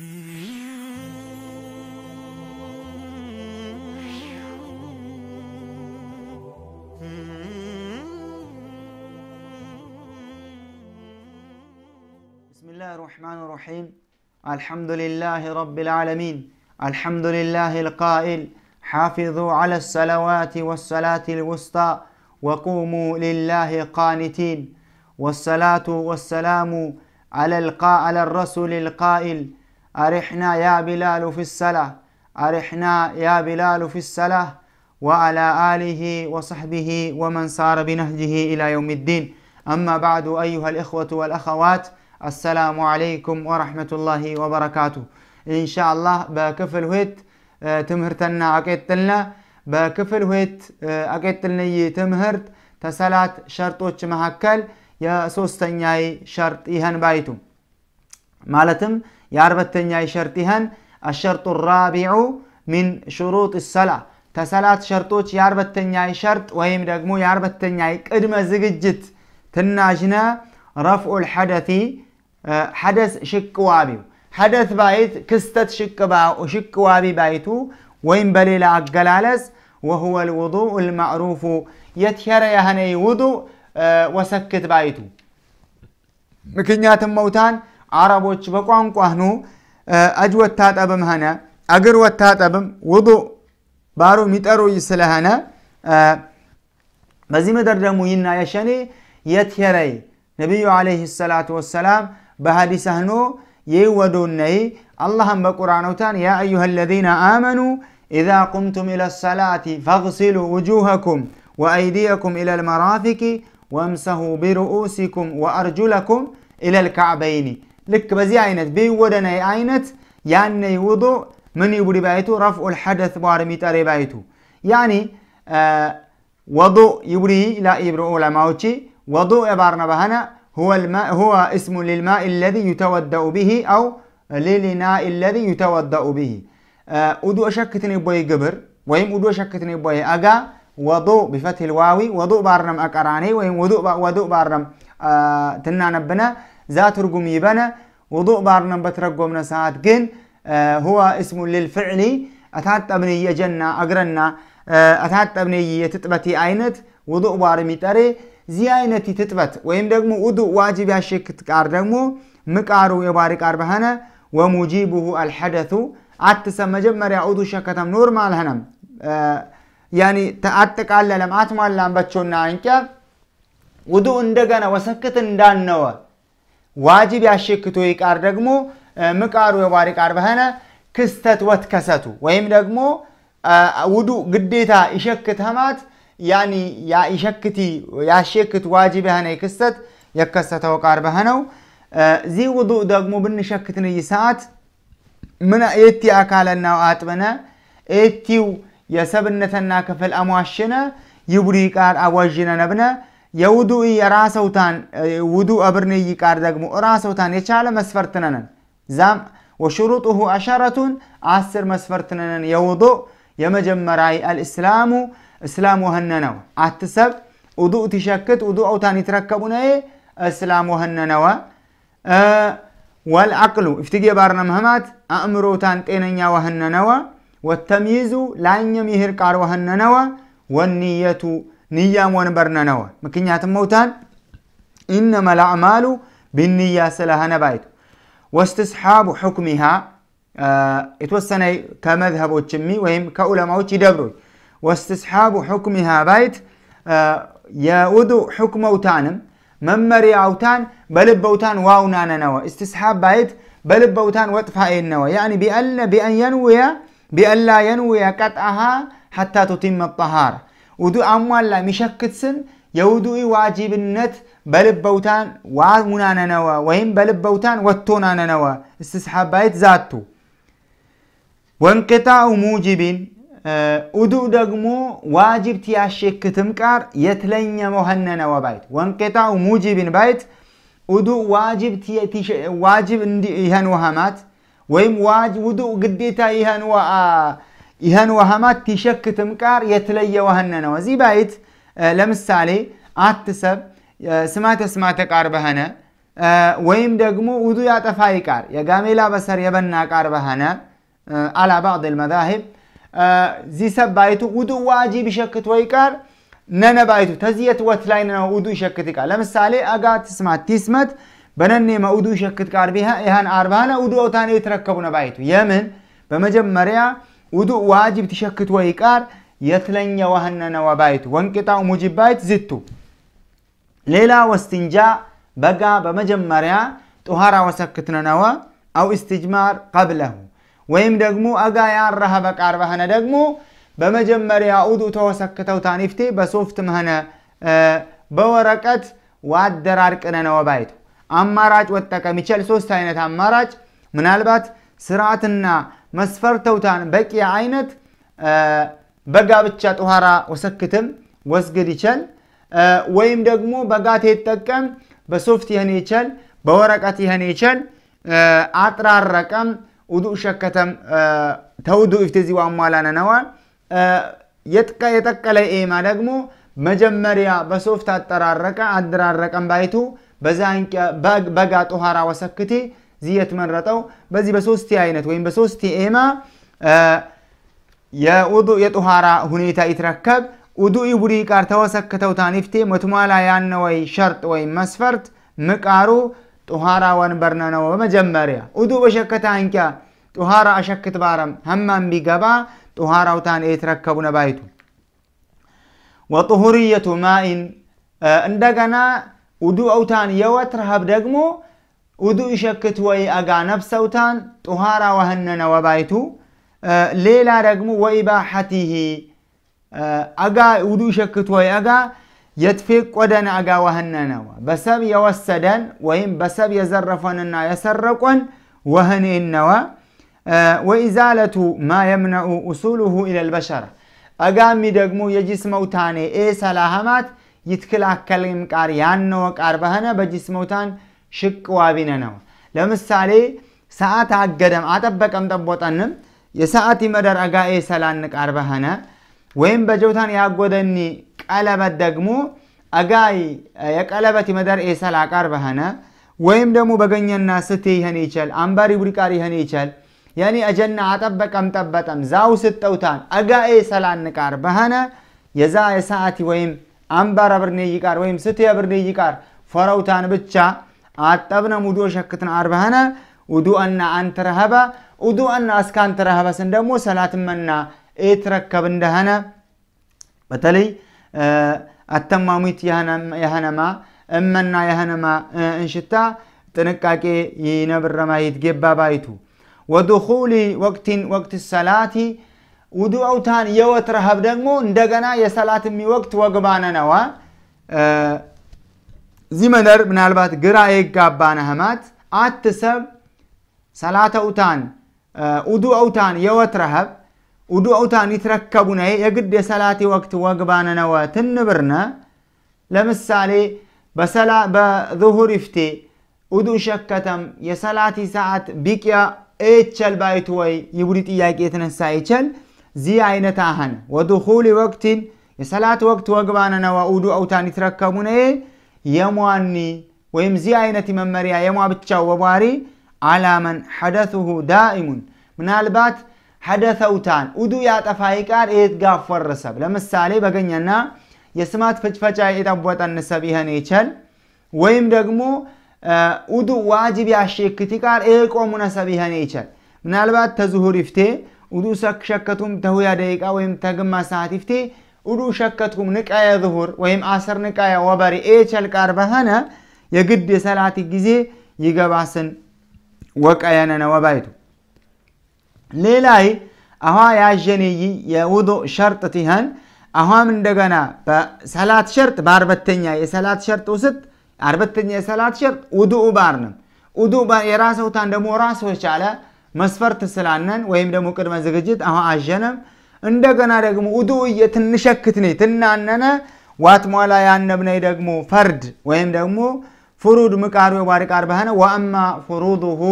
بسم الله الرحمن الرحيم الحمد لله رب العالمين الحمد لله القائل حافظوا على الصلوات والصلاة الوسطى وقوموا لله قانتين والصلاة والسلام على القاء على الرسول القائل أرحنا يا بلال في السلة أرحنا يا بلال في السلة وعلى آله وصحبه ومن سار بنهجه إلى يوم الدين أما بعد أيها الإخوة والأخوات السلام عليكم ورحمة الله وبركاته إن شاء الله بكفل هيت آه، تمهرتنا أكيدتنا بكفل هيت آه، يتمهرت تسالات ተሰላት ሸርጦች يا سوستنياي شرط إيهان بايتو مالتم يا أربتن يا شرطهن الشرط الرابع من شروط الصلاة ከሰላት ሸርጦች የአርበተኛይ ሸርጥ ወይም ደግሞ የአርበተኛይ ቅድመ ዝግጅት ትናሽነ ረፍዑል ሐደቲ ሐደስ ሽቅዋቢው ሐደት ባይት ክስተት ሽቅዋቢ ባይቱ ወይም በሌላ አገላለጽ ወሁወ ልውዱእ ልማዕሩፉ የትሄረ ያህነይ ውዱእ ወሰክት ባይቱ ምክንያትም መውታን عربوش بقوان قوانو آه، أجو التاتبم هنا أقر والتاتبم وضو بارو ميتارو يسلا هنا آه، بزي مدر دمو ينا يشاني يتيري نبي عليه الصلاة والسلام بحديث هنو يودوني اللهم بقرآن وتان يا أيها الذين آمنوا إذا قمتم إلى الصلاة فاغسلوا وجوهكم وأيديكم إلى المرافق وامسحوا برؤوسكم وأرجلكم إلى الكعبين لك بزي عينت بي ودنا عينت يعني ያነይ من ምን ይቡሪ رفع الحدث ልሐደት በኋር የሚጠሬ يعني آه وضوء يبري لا يبرو علماوتي وضوء بارنا بهنا هو الماء هو اسم للماء الذي يتودأ به أو للناء الذي يتودأ به أدو أشكتني بوي قبر ويم أدو أشكتني بوي أجا وضوء بفتح الواوي وضوء بارنم أكراني ويم وضوء وضوء بارنم آه تنانبنا ዛ ትርጉም ይበነ ውضእ ባርነን በትረጎምነ ሰዓት ግን ሁወ እስሙ ልልፍዕሊ ኣታጠብኒ የጀና ኣግረና ኣታጠብኒ የትጥበቲ አይነት ውضእ ባር ሚጠሬ ዚ አይነት ትጥበት ወይም ደግሞ ውዱእ ዋጅብ ያሸክት ቃር ደግሞ ምቃሩ የባሪ ቃር በሃነ ወሙጂብሁ አልሐደቱ አትሰብ መጀመሪያ ኡዱ ሸከተም ኖርማል ህነም ያኒ አጠቃለለም አትሟላን በቾና አንቀ ውዱእ እንደገና ወሰክት እንዳነወ ዋጅብ ያሸክቶ ይቃር ደግሞ ምቃሩ የባሪ ቃር በሆነ ክስተት ወት ከሰቱ ወይም ደግሞ ውዱ ግዴታ ይሸክት ህማት ያኒ ይሸክቲ ያሸክት ዋጅብ የሆነ ክስተት የከሰተው ቃር በሆነው እዚህ ውዱ ደግሞ ብንሸክትን እይ ሰዓት ምን እቲ አካለና አጥበነ የቲው የሰብነተና ክፍል አሟሽነ ይቡሪ ቃር አዋዥነ ነብነ የውዱ የራሰውታን ውዱ እብርን ይቃር ደግሞ ራሰውታን የቻለ መስፈርት ነነን ዛም ወሽሩጡሁ አሸረቱን አስር መስፈርት ነነን የውዱ የመጀመሪያ አልእስላሙ እስላም ወህነ ነው አትሰብ ውዱ ትሸክት ውዱ አውታን ይትረከቡ ነ እስላም ወህነ ነወ ወልዓቅሉ እፍትጌ ባርነ ምህማት አእምሮታን ጤነኛ ወህነ ነወ ወተምይዙ ላይኛም ይህር ቃር ወህነ ነወ ወንየቱ مون برنا نوا مكنيات موتان إنما الأعمال بالنية سلاها نبايت واستصحاب حكمها آه اتوسنا كمذهب وشمي وهم وشي دبروي واستصحاب حكمها بايت آه يؤد حكم أوتانم መመሪያ አውታን በልብ አውታን ዋው ናነ ነወ እስትስሓብ ባየት በልብ አውታን نوا يعني بأن بأن ينوي بأن لا ينوي قطعها حتى تتم الطهارة ውዱእ አሟላ የሚሸክት ስም የውዱኢ ዋጅብነት በልበውታን ዋሙናነነወ ወይም በልበውታን ወቶናነነወ እስስሓባይት ዛቱ ወንቅጣኡ ሙጅቢን ውዱእ ደግሞ ዋጅብ ትያሸክትም ቃር የትለኛ መኸነነወ ባይት ወንቅጣኡ ሙጅቢን ባይት ውዱእ ዋጅብ እንዲ ይኸንወ ሀማት ወይም ውዱእ ግዴታ ዋ ይህን ውሃማት ቲሸክትም ቃር የተለየ ዋህነ ነው እዚህ ባይት ለምሳሌ አትሰብ ስማተ ስማተ ቃር በኸነ ወይም ደግሞ ውዱ ያጠፋ ይቃር የጋሜላ በሰር የበና ቃር በኸነ አላ ባዕድ ልመዛሂብ ሰብ ባይቱ ውዱ ዋጂብ ይሸክት ወይ ቃር ነነ ባይቱ ተዚየት ወት ላይ ነው ውዱ ይሸክት ይቃር ለምሳሌ አጋ ትስማት ቲስመት በነኔ መውዱ ይሸክት ቃር ቢሃ ቢሃን አርባሃነ ውዱ ኦታኔ የተረከቡ ባይቱ የምን በመጀመሪያ ውዱእ ዋጅብ ትሸክት ወይ ቃር የትለኛ ዋህነነ ወባይቱ ወንቅጣው ሙጅብ ባይት ዝቱ ሌላ ወስትንጃ በጋ በመጀመሪያ ጡሃራ ወሰክትነነወ አው እስትጅማር ቀብለሁ ወይም ደግሞ አጋ ያረሀ በቃር በህነ ደግሞ በመጀመሪያ ውዱ ተወሰክተው ታኒፍቴ በሶፍት መህነ በወረቀት ዋደራርቅነነ ወባይቱ አማራጭ ወጠቀም ይችል ሶስት አይነት አማራጭ ምናልባት ስርዓትና መስፈርተውታን በቂ አይነት በጋብቻ ጦኋራ ወሰክትም ወስግድ ይቸል ወይም ደግሞ በጋት ይጠቀም በሶፍት ይህን ይቸል በወረቀት ይህን ይቸል አጥራረቀም ውዱእ ሸከተም ተውዱ ኢፍትዚ ዋሟላነ የጠቀለ ኤማ ደግሞ መጀመሪያ በሶፍት አጠራረቀ አደራረቀም ባይቱ በጋ ጦኋራ ወሰክቴ እዚህ የተመረጠው በዚህ በሶስቴ አይነት ወይም በሶስቴ ኤማ የውዱ የጡሃራ ሁኔታ ይትረከብ ውዱኢ ቡዲ ቃር ተወሰክተው ታኒፍቴ መትሟላ ያነ ወይ ሸርጥ ወይም መስፈርት ምቃሩ ጡሃራ ወንበርነ ነው በመጀመሪያ ውዱ በሸከታ አንቂያ ጡሃራ አሸክት ባረም ሀማም ቢገባ ጡሃራውታን የትረከቡ ነባይቱ ወጡሁርየቱ ማኢን እንደገና ውዱአውታን የወትርሀብ ደግሞ ودو إشكت وي أغانب سوتان طهارة وهننا وبايتو ليلا رقمو وإباحته أغا ودو إشكت وي أغا يتفيق ودن أغا وهننا بسب يوسدن وهم بسب يزرفن يسرقن وهن إنوا وإزالة ما يمنع أصوله إلى البشر أغا مدقمو يجسمو تاني إيسا لاهمات يتكلاكل مقار يانو نوك أربهنا بجسمو تاني ሽቅ ዋቢነ ነው። ለምሳሌ ሰዓት አገደም አጠበቀም ጠቦጠንም የሰዓት ይመደር አጋኤ ሰላን ቃርበሃነ ወይም በጆታን ያጎደኒ ቀለበት ደግሞ አጋይ የቀለበት ይመደር ኤሰላ አቃርበኸነ ወይም ደግሞ በገኘና ስቴ ይህን ይችል አንባሪ ቡሪቃር ይህን ይችል የኔ አጀና አጠበቀም ጠበጠም ዛው ስጠውታን አጋኤ ሰላን ቃርበሃነ የዛ የሰዓት ወይም አንባራ ብርኔ ይቃር ወይም ስቴ ብርኔ ይቃር ፈረውታን ብቻ አጠብነ ሙዶ ሸክትን አርባህነ ውዱአና አንተ ረኸበ ውዱአና እስከ አንተ ረኸበ ስን ደግሞ ሰላትመና ኤትረከብ እንደኸነ በተለይ አተማሙት የኸነማ እመና የኸነማ እንሽታ ጥንቃቄ ይነብረማይት ጌባ ባይቱ ወዱኹሊ ወቅቲን ወቅት ሰላቲ ውዱአውታን የወት ረኸብ ደግሞ እንደገና የሰላትሚ ወቅት ወግባነነዋ ዚመነር ምናልባት ግራ የጋባ ነህማት አትሰብ ሰላተ ኡታን ኡዱ ኡታን የወትረሀብ ኡዱ ኡታን ይትረከቡነ የግድ የሰላቲ ወቅት ወግባነ ነወ ትንብርነ ለምሳሌ በዙሁር ይፍቴ ኡዱ ሸከተም የሰላቲ ሰዓት ቢቅያ ኤቸል ባይቱ ወይ ይቡዲ ጥያቄ የተነሳ ይቸል ዚ አይነት አህን ወዱኹሊ ወቅቲን የሰላት ወቅት ወግባነ ነወ ኡዱ ኡታን ይትረከቡነ የሟኒ ወይም ዚህ አይነት መመሪያ የሟ ብቻው በቧሪ አላመን ሐደሱሁ ዳኢሙን ምናልባት ሐደሰውታን ውዱ ያጠፋ ይቃር የትጋፍ ወረሰብ ለምሳሌ በገኘና የስማት ፍጭፈጫ የጠቦጠን ሰብ ይህን ይቸል ወይም ደግሞ ውዱ ዋጅብ ያሸክት ይቃር የቆሙ ነሰብ ይህን ይቸል ምናልባት ተዝሁር ይፍቴ ውዱ ሰክሸከቱም ተሁያ ደቂቃ ወይም ተግማ ሰዓት ይፍቴ ኡዱ ሸከትኩም ንቃየ ዝሁር ወይም አስር ንቃየ ወበሪ ኤቸል ቃር በሃነ የግድ የሰላት ጊዜ ይገባስን ወቀየነነ ወባይቱ ሌላይ አኋ ያዠኔይ የውዶ ሸርጥ ቲኸን አኋም እንደገና በሰላት ሸርጥ በአርበተኛ የሰላት ሸርጥ ውስጥ አርበተኛ የሰላት ሸርጥ ውዱኡ ባርንም ውዱኡ የራሰውታን ደግሞ ራስ ቻለ መስፈርት ስላነን ወይም ደግሞ ቅድመ ዝግጅት አሁን አዥነም እንደገና ደግሞ ውዱ እየትንሸክትኔ ትናነነ ዋትሟላ ያነብነይ ደግሞ ፈርድ ወይም ደግሞ ፍሩድ ምቃሩ የባሪቃር ባህነ ወአማ ፍሩድሁ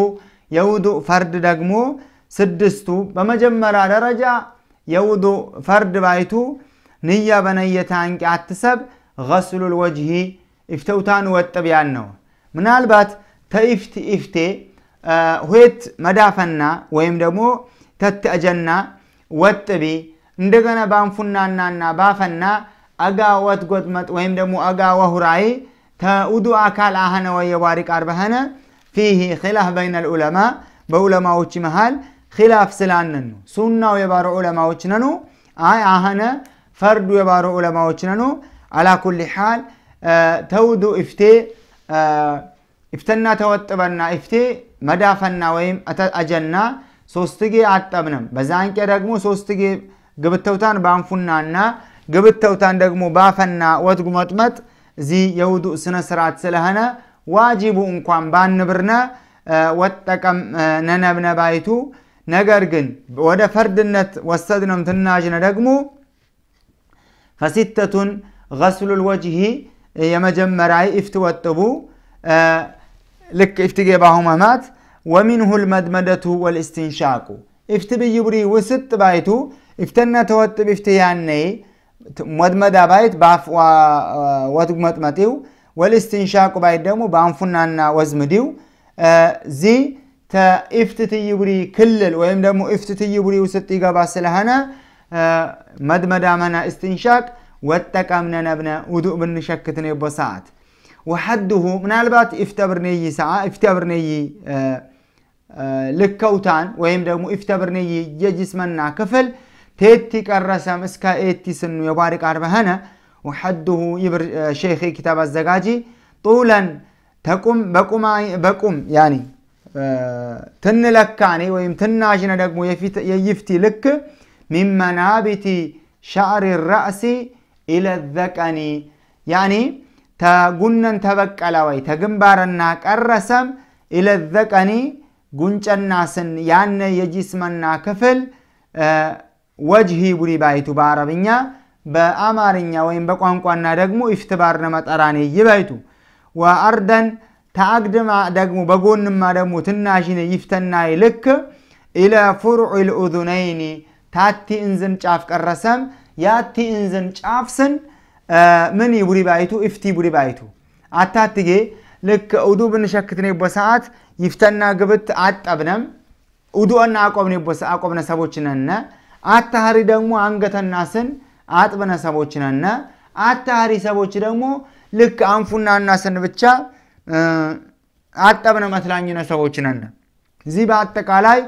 የውዱእ ፈርድ ደግሞ ስድስቱ በመጀመሪያ ደረጃ የውዱእ ፈርድ ባይቱ ንያ በነየተ አንቂ አትሰብ ገስሉል ወጅሂ ኢፍተውታን ወጥብያን ነው። ምናልባት ተኢፍት ኢፍቴ ሁት መዳፈና ወይም ደግሞ ተትእጀና ወጥቤ እንደገና ባንፉናናና ባፈና አጋ ወትጎጥመጥ ወይም ደግሞ አጋ ወሁራይ ተውዱ አካል አህነ ወየባሪ ቃርበኸነ ፊህ ኪላፍ በይነ ልዑለማ በዑለማዎች መሃል ኪላፍ ስላነን ሱናው የባሮ ዑለማዎች ነኑ አይ አህነ ፈርዱ የባሮ ዑለማዎች ነኑ አላ ኩል ሓል ተውዱ ኢፍቴ ኢፍተና ተወጥበና ኢፍቴ መዳፈና ወይም አጀና ሶስት ጌ አጠብንም ቄ ደግሞ ሶስት ጌ ግብተውታን ባንፉናና ግብተውታን ደግሞ ባፈና ወትጉ መጥመጥ እዚ የውዱእ ስነ ስርዓት ስለሆነ ዋጅቡ እንኳን ባንብርነ ወጠቀም ነነብነ ባይቱ ነገር ግን ወደ ፈርድነት ወሰድነም ትናጅነ ደግሞ ፈሲተቱን ገስሉ ልወጅሂ የመጀመሪያ ኢፍት ወጥቡ ልክ ኢፍትጌ ባሁ መማት ومنه المدمدة والاستنشاق افت يبري وست بايتو افتنا توت بفتياني مدمدة بايت باف و آه، وتقمت متيو والاستنشاق بايت دمو بانفنا عنا وزمديو آه زي تا افتتي يبري كلل ويم دمو افتتي يبري وست يقبا سلهنا آه مدمدة منا استنشاق واتقامنا نبنا ودوء بنشكتني بساعت وحده ምናልባት ኢፍተብርነይ ሰዓ ኢፍተብርነይ ልከውታን ወይም ደግሞ ኢፍተብርነይ የጅስመና ክፍል ቴቲ ቀረሰም እስከ ኤቲ ايتي سنو يبارك ሀነ وحده يبر آه، شيخي كتاب الزقاجي طولا تقوم بقوم بقوم يعني يعني آه، ويم تناجنا دقمو يفتي لك من منابتي شعر الرأس إلى الذكاني يعني ተጉነን ተበቀለ ወይ ተግንባርና ቀረሰም ኢለዘቀኒ ጉንጨና ስን ያነ የጂስመና ክፍል ወጅሂ ቡኒ ባይቱ በአረብኛ በአማርኛ ወይም በቋንቋና ደግሞ ኢፍትባር ነመጠራኔ ይባይቱ ወአርደን ተአግድማ ደግሞ በጎንማ ደግሞ ትናሽን ይፍተናይ ልክ ኢለ ፍሩዕ ልኡዙነይኒ ታቲ እንዝን ጫፍ ቀረሰም ያቲ እንዝን ጫፍ ስን ምን ቡሪ ባይቱ ኢፍቲ ቡሪ ባይቱ አታትጌ ልክ ኡዱ ብንሸክትኔቦ ሰዓት ይፍተና ግብት አጠብነም ኡዱኦና አቆብነ ሰቦችነነ አታህሪ ደግሞ አንገተና ስን አጥብነ ሰቦችነነ አታህሪ ሰቦች ደግሞ ልክ አንፉና ስን ብቻ አጠብነ መትላኝነ ሰቦችነነ እዚህ በአጠቃላይ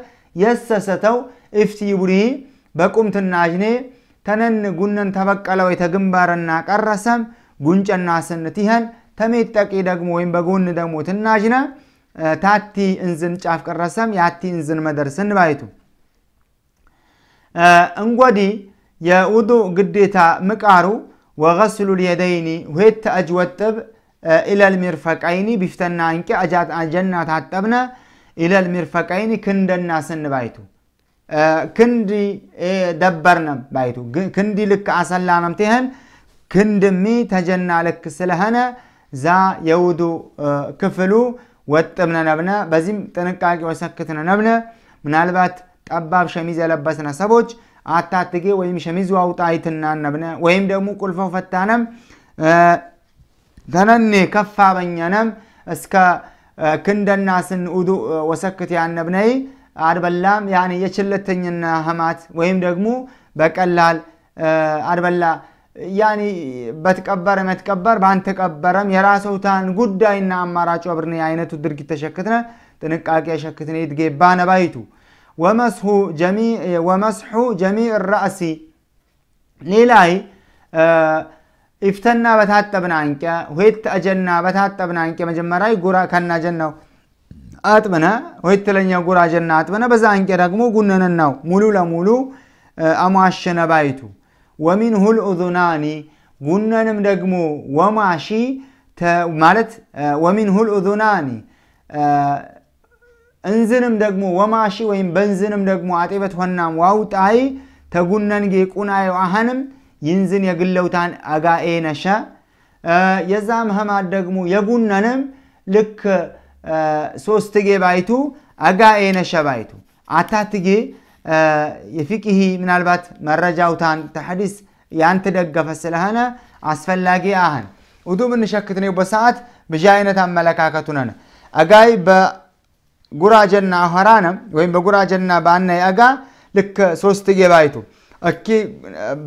የሰሰተው ኢፍቲ ቡሪ በቁምትና አጅኔ ተነን ጉነን ተበቀለ ወይ ቀረሰም ጉንጨና ስንትህን ተሜጠቂ ደግሞ ወይም በጎን ደግሞ ትናዥነ ታቲ እንዝን ጫፍ ቀረሰም ያቲ እንዝን መደርስን ባይቱ እንጎዲ የውዱእ ግዴታ ምቃሩ ወገስሉ ልየደይኒ ሁት አጅወጥብ ኢለል ሚርፈቀይኒ ቢፍተና እንቄ አጀና ታጠብነ ኢለል ሚርፈቀይኒ ክንደና ስንባይቱ ክንዲ ደበርነም ባይቱ ክንዲ ልክ አሰላነም ትህን ክንድሚ ተጀና ልክ ስለሆነ ዛ የውዱ ክፍሉ ወጥብነ ነብነ በዚህም ጥንቃቄ ወሰክትነ ነብነ ምናልባት ጠባብ ሸሚዝ የለበስነ ሰቦች አታትጌ ወይም ሸሚዝ ዋውጣ ይትናን ነብነ ወይም ደግሞ ቁልፈው ፈታነም ተነኔ ከፋ በኛነም እስከ ክንደና ስን ውዱ ወሰክት ያነብነይ አድበላም ያን የችለተኝና ህማት ወይም ደግሞ በቀላል አድበላ ያን በትቀበረ መትቀበር ባንተቀበረም የራሰውታን ጉዳይና አማራጭ ብርኒ አይነቱ ድርጊት ተሸክትነ ጥንቃቄ ሸክትነ ይትጌባ ነባይቱ ወመስሑ ጀሚ ራእሲ ሌላይ ኢፍተና በታጠብና አንቄ ሁት አጀና በታጠብና አንቄ መጀመሪያ ጉራ ከናጀን ነው አጥብነ ወይትለኛ ጉራጀና አጥብነ በዛ አንቄ ደግሞ ጉነነናው ሙሉ ለሙሉ አሟሸነ ባይቱ ወሚንሁ ልኡዙናኒ ጉነንም ደግሞ ወማሺ ማለት ወሚንሁ ልኡዙናኒ እንዝንም ደግሞ ወማሺ ወይም በንዝንም ደግሞ አጤበት ሆናም ዋውጣይ ተጉነን ጌ ቁናዩ አህንም ይንዝን የግለውታን አጋኤ ነሸ የዛም ህማት ደግሞ የጉነንም ልክ ሶስት ጌ ባይቱ አጋ አጋኤነ ሸባይቱ ጌ የፊቅሂ ምናልባት መረጃውታን ተሐዲስ ያንተ ደገፈ ስለሆነ አስፈላጊ አህን ውዱ ብንሸክት ነው በሰዓት ብዣ አይነት አመለካከቱ ነን አጋይ በጉራጀና አኋራነም ወይም በጉራጀና በአናይ አጋ ልክ ሶስት ጌ ባይቱ እኪ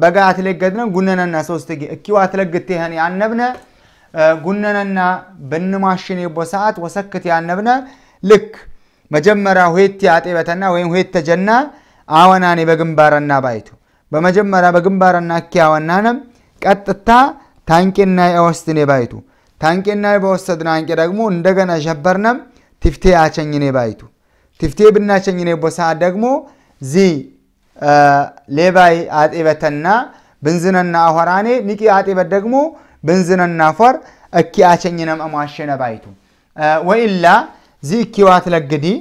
በጋ አትለገድነ ጉነነና ሶስት ጌ እኪዋ እኪ ዋትለግቴህን ያነብነ ጉነነና በንማሽኔቦ ሰዓት ወሰክት ያነብነ ልክ መጀመሪያ ሁት አጤበተና ወይም ሁት ተጀና አወናኔ በግንባረና ባይቱ በመጀመሪያ በግንባረና እኪ አወናነም ቀጥታ ታንቄና የወስትኔ ባይቱ ታንቄና በወሰድነ አንቄ ደግሞ እንደገና ሸበርነም ቲፍቴ አቸኝኔ ባይቱ ቲፍቴ ብናቸኝኔ ቦሰዓት ደግሞ ዚ ሌባይ አጤበተና ብንዝነና አሆራኔ ንቂ አጤበት ደግሞ بنزن النافر اكي اتشني نم أماشينا بايتو آه والا زي كيوات لقدي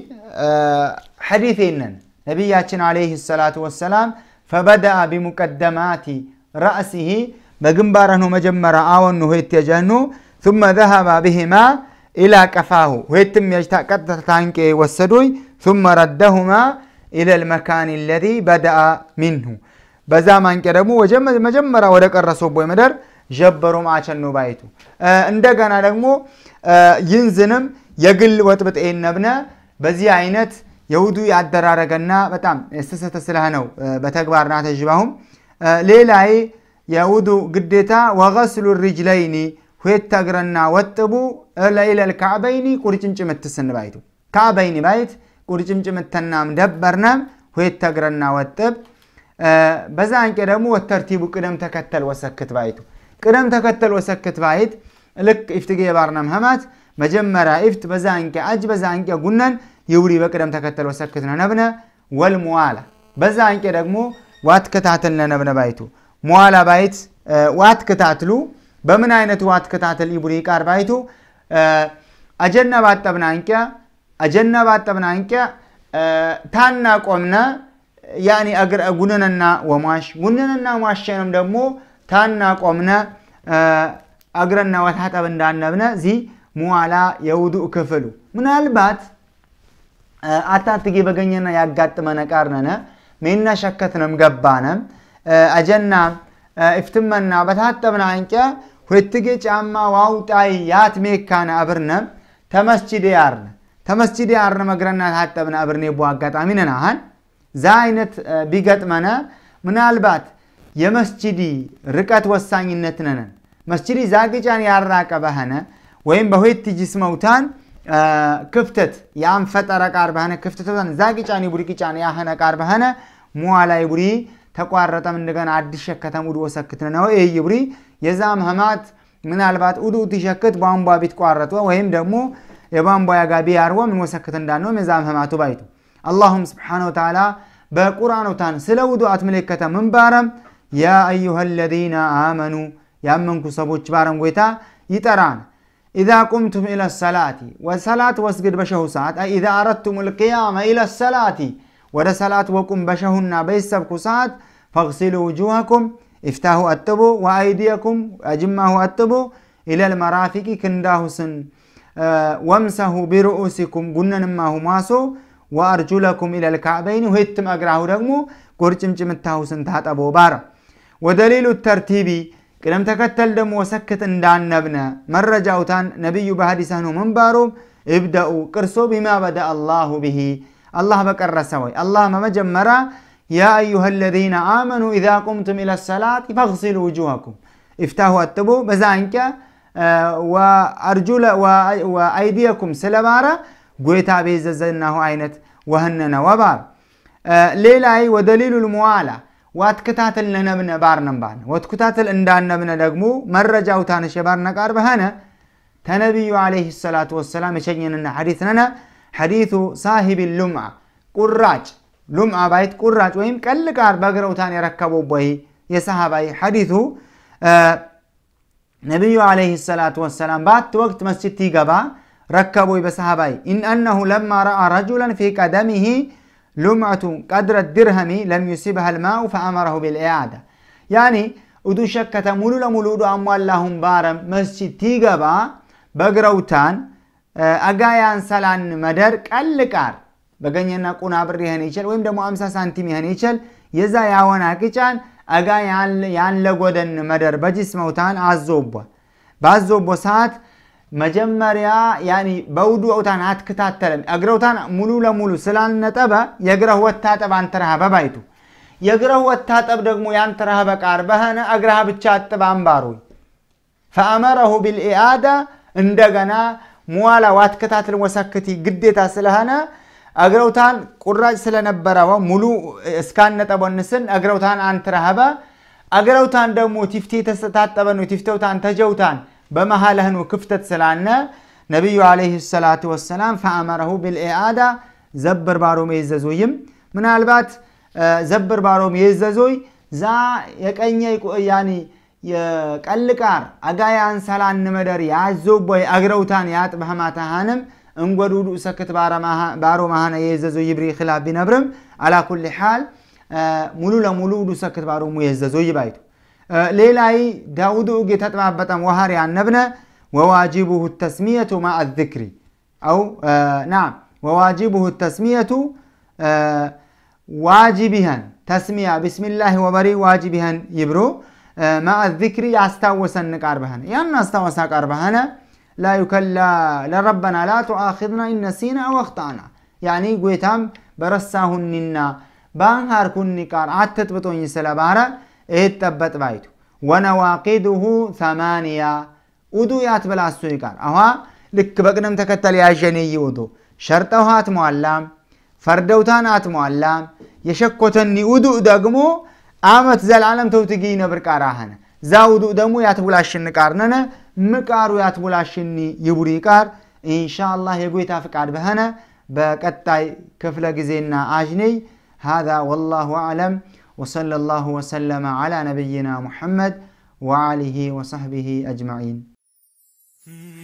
آه حديثين نبي عليه الصلاة والسلام فبدأ بمقدمات رأسه بجنباره مجمرة آون هيت ثم ذهب بهما إلى كفاه هيتم يجتاكت قد وسدوي ثم ردهما إلى المكان الذي بدأ منه بزامان كرمو وجمع مجمرة ودك الرسول مدر ጀበሩ ማቸኑ ባይቱ እንደገና ደግሞ ይንዝንም የግል ወጥብጥ ነብነ በዚህ አይነት የውዱ ያደራረገና በጣም ስሰተ ስለህ ነው በተግባር ና ተጅባሁም ሌላይ የውዱ ግዴታ ወቀስሉ ሪጅለይኒ ሁየት እግርና ወጥቡ ለኢለል ካዕበይኒ ቁርጭምጭምት ስንባይቱ ካዕበይኒ ባይት ቁርጭምጭምተናም ደበርነም ሁየት እግርና ወጥብ በዛ አንቄ ደግሞ ወተርቲቡ ቅደም ተከተል ወሰክት ባይቱ ቅደም ተከተል ወሰክት ባይት ልክ ኢፍትጌ የባርናም ህማት መጀመሪያ ኢፍት በዛ አንቂ አጅ በዛ አንቂ ጉነን ይውሪ በቅደም ተከተል ወሰክት ነነብነ ወል ሙዋላ በዛ አንቂ ደግሞ ዋት ክታትል ነነብነ ባይቱ ሙዋላ ባይት ዋት ክታትሉ በምን አይነት ዋት ክታትል ይቡሪ ቃር ባይቱ አጀና ባጠብና አንቂ አጀና ባጠብና አንቂ ታና ቆምነ ያኒ አግር ጉነንና ወሟሽ ጉነንና ሟሸንም ደግሞ ታና ቆምነ እግረና ወታጠብ እንዳነብነ ዚ ሙዋላ የውዱእ ክፍሉ ምናልባት አታትጊ በገኘና ያጋጥመነ ቃርነነ ሜና ሸከትነም ገባነ አጀና እፍትመና በታጠብነ አንጨ ሁለትጌ ጫማ ዋውጣይ ያት ሜካነ አብርነ ተመስጂድ ያርነ ተመስጂድ ያርነ መግረና ታጠብነ አብርኔ ቦ አጋጣሚ ነናሃን ዛ አይነት ቢገጥመነ ምናልባት የመስጂዲ ርቀት ወሳኝነት ነነን መስጂዲ ዛግጫን ያራቀ በህነ ወይም በሁት ጅስመውታን ክፍተት የአን ፈጠረ ቃር በህነ ክፍተት ዛግጫን የቡሪ ቅጫን ያህነ ቃር በህነ ሙዋላይ ቡሪ ተቋረጠም እንደገና አዲስ ሸከተም ውድ ወሰክት ነው ይህ ይቡሪ የዛም ህማት ምናልባት ውዱ ትሸክት ቧንቧ ቢት ቋረጠ ወይም ደግሞ የቧንቧ ያጋቢ ያርወ ምን ወሰክት እንዳነውም የዛም ህማቱ ባይቱ አላሁም ስብሓነ ወተዓላ በቁርአኖታን ስለ ውዱአት ምልከተ ምንባረም يا أيها الذين آمنوا يا من كسبوش بارم ويتا يتران إذا قمتم إلى الصلاة والصلاة وسجد بشه ساعة إذا أردتم القيام إلى الصلاة ودى صلاة وقم بشهن بيسب ساعات فاغسلوا وجوهكم افتاهوا التبو وأيديكم أجمعوا التبو إلى المرافق كنداه سن آه وامسحوا برؤوسكم قلنا ما هو ماسو وأرجلكم إلى الكعبين وهتم أقراه رقمو قرچم جمتاه سن تحت أبو بارم ودليل الترتيب قدم تكتل دم وسكت اندان نبنا مرة جاوتان نبي بحديثانو من بارو ابدأوا كرسو بما بدأ الله به الله بقر سوي الله ما مجمرا يا أيها الذين آمنوا إذا قمتم إلى الصلاة فاغسلوا وجوهكم افتاهوا التبو بزانك آه، وأرجل وأيديكم سلبارا قويتا بيززناه عينت وهننا وبار آه، ليلة ودليل الموالا ዋትክታትል ለነብነ ባርነም ባነ ወትኩታትል እንዳነብነ ደግሞ መረጃው ታነሽ የባርነ ቃር በሃነ ተነቢዩ ዓለይሂ ሰላቱ ወሰላም የሸኘንና ሐዲት ነነ ሐዲቱ ሳሂብ ሉምዓ ቁራጭ ሉምዓ ባይት ቁራጭ ወይም ቀል ቃር በግረውታን የረከበው ቦይ የሰሃባይ ሐዲቱ ነቢዩ ዓለይሂ ሰላቱ ወሰላም ባት ወቅት መስጅድ ይገባ ረከቦይ በሰሃባይ ኢን ለማ ረአ ረጁለን ፊ ቀደሚሂ lum'atun qadra dirhami lam yusibha almaa'u fa'amarahu bil'i'aada ያኒ እዱ ሸከተ ሙሉ ለሙሉ እዱ አሟላሁን ባረም መስጂድ ቲገባ በግረውታን አጋያን ሰላን መደር ቀልቃር በገኘና ቁና ብር ይህን ይችል ወይም ደግሞ 50 ሳንቲም ይህን ይችል የዛ ያወና ቅጫን አጋ ያንለጎደን መደር በጅስመውታን አዞቧል በአዞቦ ሰዓት መጀመሪያ ያኒ በውዱእታን አትከታተለም እግረውታን ሙሉ ለሙሉ ስላልነጠበ የእግረህ ወታጠብ አንተ ረሃ በባይቱ የእግረህ ወታጠብ ደግሞ ያንተ በቃር በህነ እግረህ ብቻ አጥብ አንባሮይ ፈአመረሁ ቢልኢአዳ እንደገና ሙዋላ ዋትከታትል ወሰክቲ ግዴታ ስለሆነ እግረውታን ቁራጭ ስለነበረው ሙሉ እስካነጠበንስን እግረውታን አንትረሃበ እግረውታን ደግሞ ቲፍቴ ተስታጠበ ነው ቲፍተውታን ተጀውታን በመሃልህኑ ክፍተት ስላለ ነቢዩ ዓለይሂ ሰላቱ ወሰላም ፈአመረሁ ብልኤአዳ ዘብር ባሮም የዘዞይም ምናልባት ዘብር ባሮም የዘዞይ ዛ የቀኘ ያን የቀልቃር አጋያን ሰላን መደር ያዞቦይ አግረውታን ያጥባህማታ ሃንም እንጎዱዱ ሰክት ባሮ ማሃነ የዘዞ ይብሪ ክላ ቢነብርም አላ ኩል ሓል ሙሉ ለሙሉ ዱሰክት ባሮሙ የዘዞ ይባይቱ آه، ليلاي داود أوجي بتم وهاري عن نبنا وواجبه التسمية مع الذكر أو آه، نعم وواجبه التسمية آه، واجبها تسمية بسم الله وبري واجبها يبرو مع الذكر يستوسن قربهن يعني استوسا قربهن لا يكلا لربنا لا تؤاخذنا إن نسينا أو أخطأنا يعني قويتام برساهننا بانهار هاركن نقار عتت بتوني سلا እህትጠበጥ ባይቱ ወነዋቂድሁ ሰማንያ ኡዱ ያት ይቃር አኋ ልክ በቅደም ተከተል ያሸንይ ኡዱ ሸርጠውሃ አትሟላም፣ ፈርደውታን አትሟላም። የሸኮተኒ ኡዱ ደግሞ አመት ዘላለም ተውትጊ ነብር ቃራህነ ዛ ኡዱ ደግሞ ያትቡላሽን ቃር ነነ ምቃሩ ያትቡላሽኒ ይቡሪ ቃር ኢንሻአላህ የጎይታ ፍቃድ በሆነ በቀጣይ ክፍለ ጊዜና አጅነይ هذا والله أعلم وصلى الله وسلم على نبينا محمد وعليه وصحبه أجمعين